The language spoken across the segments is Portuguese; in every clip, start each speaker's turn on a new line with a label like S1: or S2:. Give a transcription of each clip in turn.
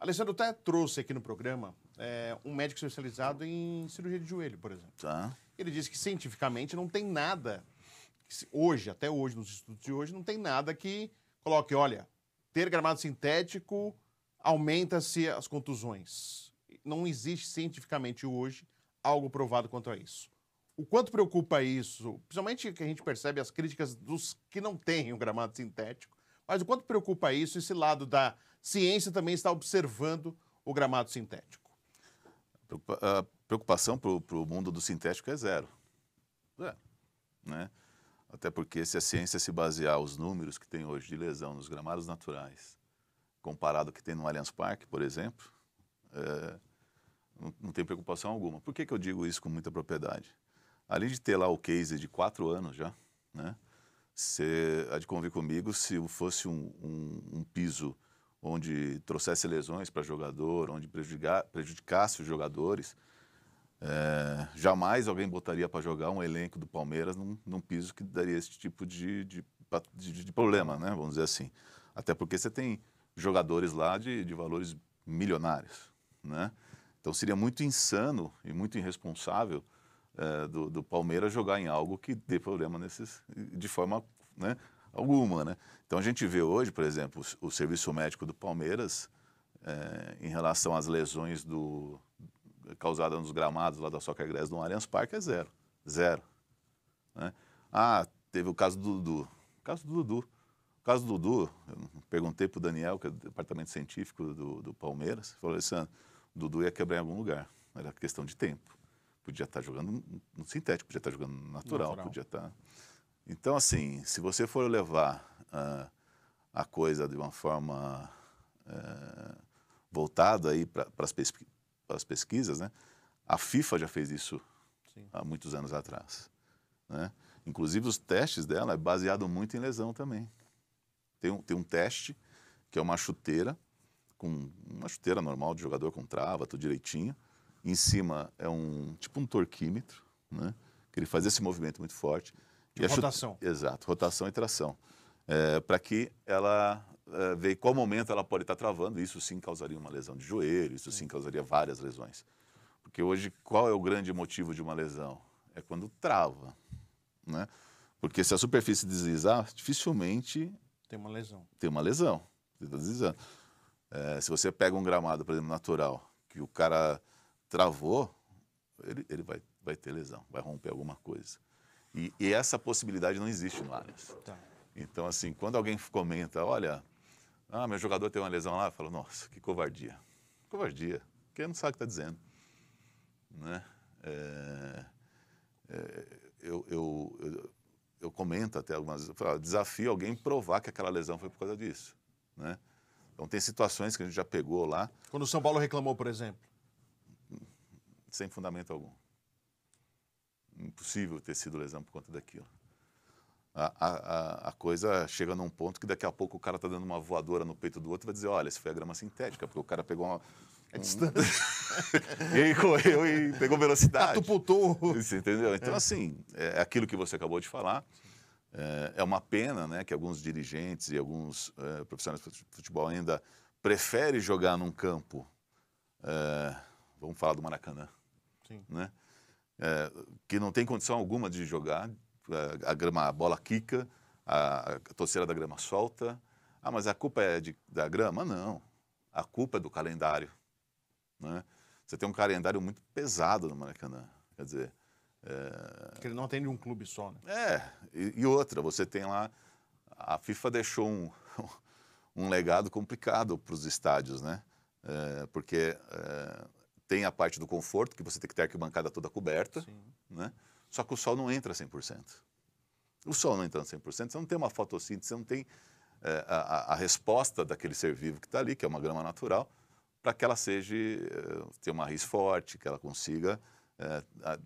S1: Alessandro até trouxe aqui no programa é, um médico especializado em cirurgia de joelho, por exemplo. Tá. Ele disse que cientificamente não tem nada, hoje, até hoje, nos estudos de hoje, não tem nada que coloque, olha, ter gramado sintético aumenta-se as contusões. Não existe cientificamente hoje algo provado quanto a isso. O quanto preocupa isso, principalmente que a gente percebe as críticas dos que não têm o um gramado sintético, mas o quanto preocupa isso? Esse lado da ciência também está observando o gramado sintético.
S2: A ah, preocupação para o mundo do sintético é zero. É. Né? Até porque se a ciência se basear os números que tem hoje de lesão nos gramados naturais, comparado ao que tem no Allianz Parque, por exemplo, é, não, não, tem preocupação alguma. Por que, que eu digo isso com muita propriedade? Além de ter lá o case de quatro anos já, né? Você há de convir comigo se fosse um, um, um piso onde trouxesse lesões para jogador, onde prejudicasse os jogadores, é, jamais alguém botaria para jogar um elenco do Palmeiras num, num piso que daria esse tipo de, de, de, de, problema, né? vamos dizer assim. Até porque você tem jogadores lá de, de valores milionários. Né? Então seria muito insano e muito irresponsável eh, do, do, Palmeiras jogar em algo que dê problema nesses, de forma né, alguma. Né? Então a gente vê hoje, por exemplo, o, o serviço médico do Palmeiras é, em relação às lesões do, causadas nos gramados lá da Soca Grass no Allianz Parque é zero. Zero. Né? Ah, teve o caso do Dudu. O caso do Dudu. O caso do Dudu, eu perguntei para o Daniel, que é do departamento científico do, do Palmeiras, falou, assim, Dudu ia quebrar em algum lugar. Era questão de tempo. Podia estar tá jogando no sintético, podia estar tá jogando natural, natural. podia estar. Tá. Então, assim, se você for levar uh, a coisa de uma forma uh, voltada aí para as pesqui pesquisas, né? A FIFA já fez isso Sim. há muitos anos atrás, né? Inclusive os testes dela é baseado muito em lesão também. Tem um, tem um teste que é uma chuteira com uma chuteira normal de jogador com trava, tudo direitinho. Em cima é um tipo um torquímetro, né? Que ele faz esse movimento muito forte.
S1: Tipo rotação.
S2: Exato, rotação e tração. É, para que ela é, veja qual momento ela pode estar tá travando. Isso sim causaria uma lesão de joelho, isso sim causaria várias lesões. Porque hoje, qual é o grande motivo de uma lesão? É quando trava, né? Porque se a superfície deslizar, dificilmente... Tem uma lesão. Tem uma lesão, tá deslizando. É, se você pega um gramado, por exemplo, natural, que o cara travou, ele, ele vai, vai ter lesão, vai romper alguma coisa. E, e essa possibilidade não existe no Allianz. Tá. Então, assim, quando alguém comenta, olha, ah, meu jogador tem uma lesão lá, eu falo, nossa, que covardia. Covardia. Quem não sabe o que está dizendo. Né? É, é, eu, eu, eu, eu, comento até algumas vezes, falo, ah, desafio alguém provar que aquela lesão foi por causa disso. Né? Então, tem situações que a gente já pegou lá.
S1: Quando o São Paulo reclamou, por exemplo
S2: sem fundamento algum. Impossível ter sido lesão por conta daquilo. A, a, a, coisa chega num ponto que daqui a pouco o cara tá dando uma voadora no peito do outro e vai dizer, olha, isso foi a grama sintética, porque o cara pegou uma... É distância. e correu e pegou velocidade. Catapultou. Você entendeu? Então, é. assim, é, é aquilo que você acabou de falar. É, é uma pena né, que alguns dirigentes e alguns é, profissionais de futebol ainda preferem jogar num campo. É, vamos falar do Maracanã. Sim. Né? É, que não tem condição alguma de jogar, é, a, grama, a bola quica, a, a torceira da grama solta. Ah, mas a culpa é de, da grama? Não. A culpa é do calendário. Né? Você tem um calendário muito pesado no Maracanã. Quer dizer. É... Porque ele não atende um clube só, né? É. E, e, outra, você tem lá. A FIFA deixou um, um legado complicado para os estádios, né? É, porque é, tem a parte do conforto, que você tem que ter a arquibancada toda coberta, Sim. né? Só que o sol não entra 100%. O sol não entra 100%, você não tem uma fotossíntese, você não tem é, a, a, resposta daquele ser vivo que está ali, que é uma grama natural, para que ela seja, ter eh, tenha uma raiz forte, que ela consiga é, a,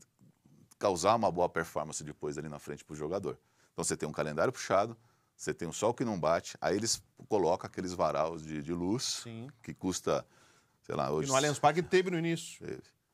S2: causar uma boa performance depois ali na frente para o jogador. Então você tem um calendário puxado, você tem um sol que não bate, aí eles colocam aqueles varais de, de luz, Sim. que custa Sei lá, hoje... E no Allianz Parque teve no início.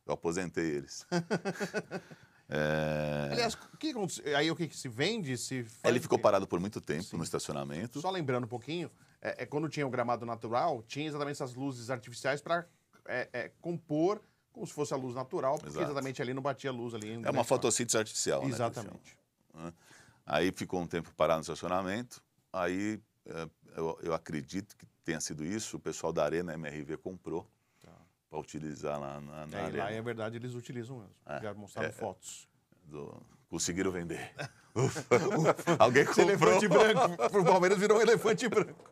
S2: Eu aposentei eles. É... Aliás, que, aí o que, que se vende? Se Ele ficou parado por muito tempo Sim. no estacionamento.
S1: Só lembrando um pouquinho, é, é, quando tinha o gramado natural, tinha exatamente essas luzes artificiais para é, é, compor como se fosse a luz natural, porque Exato. exatamente ali não batia luz ali. É uma né? fotossíntese
S2: artificial, né, Exatamente. Né, aí ficou um tempo parado no estacionamento, aí é, eu, eu acredito que tenha sido isso, o pessoal da Arena MRV comprou para utilizar lá na, na é, Lá, é
S1: verdade, eles utilizam mesmo. É, Já mostraram é, é. fotos.
S2: Do... Conseguiram vender. ufa, ufa, alguém comprou. elefante branco. Para
S1: o Palmeiras virou um elefante branco.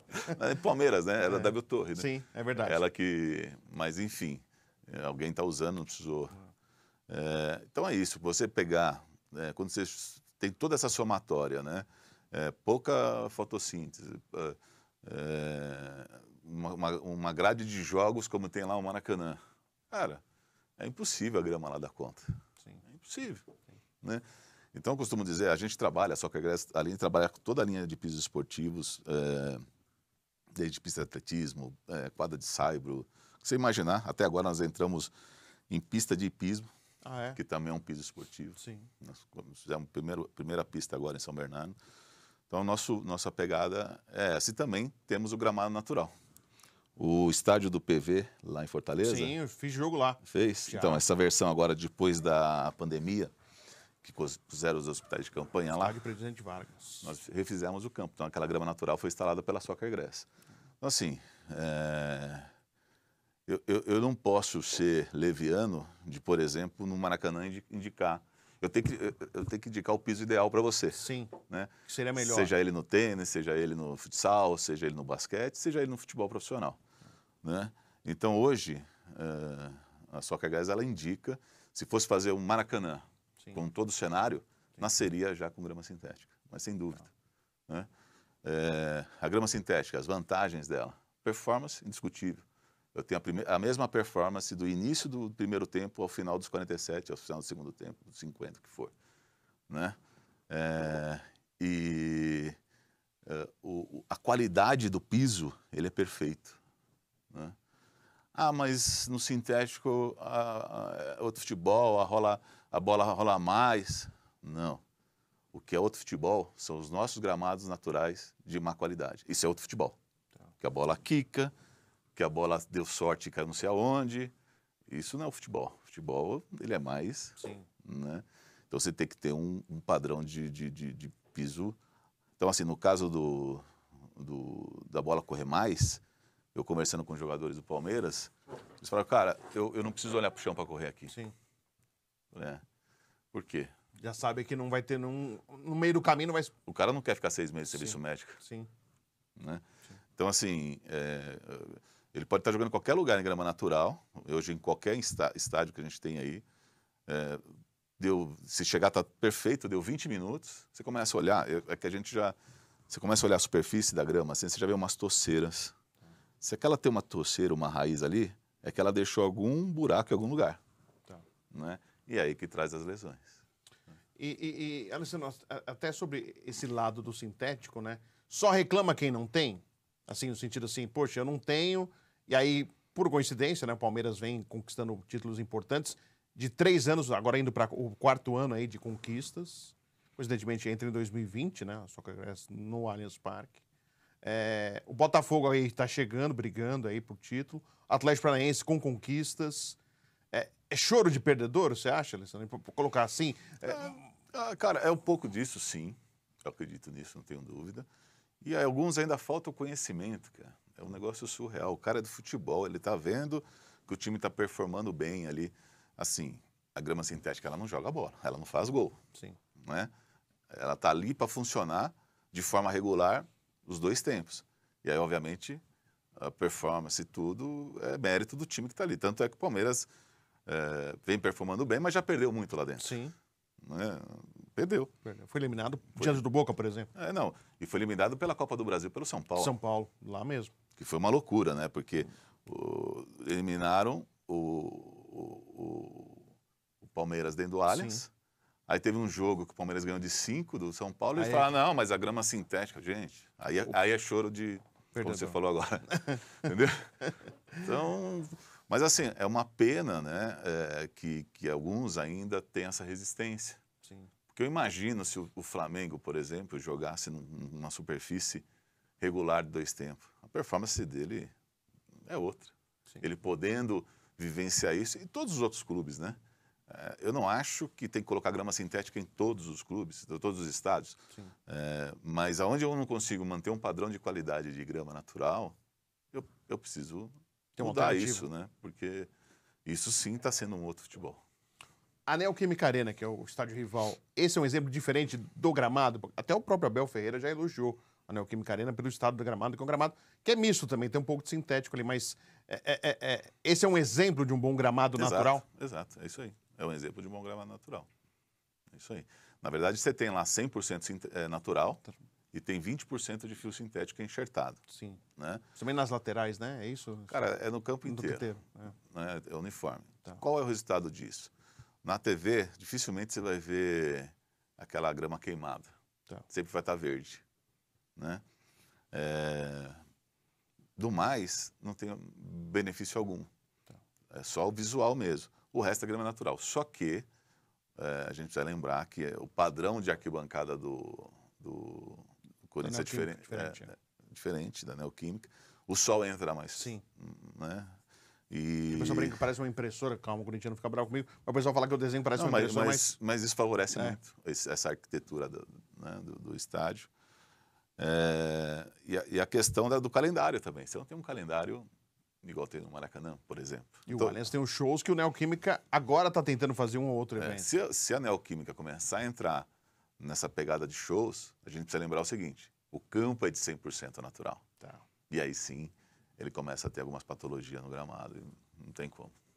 S2: Palmeiras, né? Era é. da Torre, né? Sim, é verdade. Ela que... Mas, enfim, é, alguém está usando, não precisou... Ah. É, então é isso, você pegar, é, quando você tem toda essa somatória, né? É, pouca fotossíntese, é, uma, uma grade de jogos como tem lá o Maracanã. Cara, é impossível a grama lá dar conta. Sim. É impossível. Sim. Né? Então, eu costumo dizer, a gente trabalha, só que a trabalhar trabalha toda a linha de pisos esportivos, é, desde pista de atletismo, é, quadra de saibro, você imaginar, até agora nós entramos em pista de hipismo, ah, é? que também é um piso esportivo. Sim. Nós fizemos a primeira, primeira pista agora em São Bernardo. Então, nosso, nossa pegada é essa. E também temos o gramado natural o estádio do PV lá em Fortaleza. Sim, eu fiz jogo lá. Fez? Já. Então, essa versão agora, depois da pandemia, que puseram os hospitais de campanha estádio lá. Estádio
S1: Presidente Vargas.
S2: Nós refizemos o campo. Então, aquela grama natural foi instalada pela Soccer Grécia. Então, assim, é... eu, eu, eu, não posso ser leviano de, por exemplo, no Maracanã indicar eu tenho que, eu tenho que indicar o piso ideal para você. Sim. Né? Que seria melhor. Seja ele no tênis, seja ele no futsal, seja ele no basquete, seja ele no futebol profissional. Né? Então hoje, é, a Soca Gás ela indica, se fosse fazer um Maracanã Sim. com todo o cenário, Sim. nasceria já com grama sintética, mas sem dúvida. Né? É, a grama sintética, as vantagens dela, performance indiscutível. Eu tenho a, primeira, a, mesma performance do início do primeiro tempo ao final dos 47, ao final do segundo tempo, dos 50, que for. Né? É, e é, o, a qualidade do piso, ele é perfeito. Né? Ah, mas no sintético a, a, outro futebol, a, rola, a bola rola mais. Não. O que é outro futebol são os nossos gramados naturais de má qualidade. Isso é outro futebol. Tá. Que a bola quica, que a bola deu sorte e caiu não sei aonde. Isso não é o futebol. O futebol, ele é mais... Sim. Né? Então você tem que ter um, um padrão de, de, de, de piso. Então, assim, no caso do, do, da bola correr mais, eu conversando com jogadores do Palmeiras, eles falaram, cara, eu, eu não preciso olhar pro chão para correr aqui. Sim. É. Por quê?
S1: Já sabe que não vai ter, num, no meio do caminho não vai...
S2: O cara não quer ficar seis meses de serviço Sim. médico. Sim. Né? Sim. Então, assim, é, ele pode estar jogando em qualquer lugar em grama natural, hoje em qualquer estádio que a gente tem aí, é, deu, se chegar tá perfeito, deu 20 minutos, você começa a olhar, é, é que a gente já, você começa a olhar a superfície da grama, assim, você já vê umas toceiras, se aquela é tem uma torceira, uma raiz ali, é que ela deixou algum buraco em algum lugar. Tá. Né? E é aí que traz as lesões.
S1: E, e, e Alessandro, até sobre esse lado do sintético, né? Só reclama quem não tem? Assim, no sentido assim, poxa, eu não tenho. E aí, por coincidência, né? O Palmeiras vem conquistando títulos importantes de três anos, agora indo para o quarto ano aí de conquistas. Coincidentemente, entra em 2020, né? Só que é no Allianz Parque. É, o Botafogo aí está chegando, brigando aí por título. Atlético Paranaense com conquistas. É, é choro de perdedor, você acha, Alessandro? Por, colocar assim.
S2: É, ah, ah, cara, é um pouco disso, sim. Eu acredito nisso, não tenho dúvida. E alguns ainda falta o conhecimento, cara. É um negócio surreal. O cara é do futebol, ele tá vendo que o time tá performando bem ali. Assim, a grama sintética, ela não joga bola, ela não faz gol. Sim. Né? Ela tá ali para funcionar de forma regular os dois tempos. E aí, obviamente, a performance e tudo é mérito do time que está ali. Tanto é que o Palmeiras é, vem performando bem, mas já perdeu muito lá dentro. Sim. Né? Perdeu. Foi eliminado diante do Boca, por exemplo. É, não. E foi eliminado pela Copa do Brasil, pelo São Paulo. São Paulo, lá mesmo. Que foi uma loucura, né? Porque o, eliminaram o, o, o Palmeiras dentro do Allianz. Sim Aí teve um jogo que o Palmeiras ganhou de 5 do São Paulo e eles aí, é falaram, não, mas a grama sintética, gente, aí, é, aí é choro de. Perdedor. Como você falou agora. Entendeu? Então. Mas assim, é uma pena né, é, que, que alguns ainda têm essa resistência. Sim. Porque eu imagino se o, o Flamengo, por exemplo, jogasse num, numa superfície regular de dois tempos. A performance dele é outra. Sim. Ele podendo vivenciar isso, e todos os outros clubes, né? É, eu não acho que tem que colocar grama sintética em todos os clubes, em todos os estados. É, mas aonde eu não consigo manter um padrão de qualidade de grama natural, eu, eu preciso tem mudar isso, né? Porque isso sim está sendo um outro futebol.
S1: A Neoquímica Arena, que é o estádio rival, esse é um exemplo diferente do gramado. Até o próprio Abel Ferreira já elogiou a Neoquímica Arena pelo estado do gramado, que é um gramado que é misto também, tem um pouco de sintético ali, mas é, é, é, é esse é um exemplo de um bom gramado exato, natural?
S2: Exato, é isso aí é um exemplo de um grama natural. É isso aí. Na verdade, você tem lá 100% é, natural tá. e tem 20% de fio sintético enxertado. Sim. Né?
S1: Também nas laterais, né? É isso? Cara, é no campo inteiro. No inteiro.
S2: É. Né? é uniforme. Tá. Qual é o resultado disso? Na TV, dificilmente você vai ver aquela grama queimada. Tá. Sempre vai estar verde. Né? É... Do mais, não tem benefício algum. Tá. É só o visual mesmo o resto é grama natural. Só que é, a gente vai lembrar que o padrão de arquibancada do, do
S1: Corinthians é, é diferente, é, diferente, é,
S2: é diferente da né, neoquímica. Né, o sol entra mais. Sim. Né? E... O pessoal brinca que
S1: parece uma impressora, calma, o não fica bravo comigo, mas o pessoal fala que o desenho parece não, uma mas, impressora, mas... Mas
S2: isso favorece é. muito, essa arquitetura do, né, do, do estádio. É... E, a, e, a, questão da, do calendário também, você não tem um calendário igual tem no Maracanã, por exemplo.
S1: E então, o Allianz tem os shows que o Neoquímica agora está tentando fazer um ou outro é, evento. É,
S2: se, se a Neoquímica começar a entrar nessa pegada de shows, a gente precisa lembrar o seguinte, o campo é de 100% natural. Tá. E aí sim, ele começa a ter algumas patologias no gramado, e não tem como.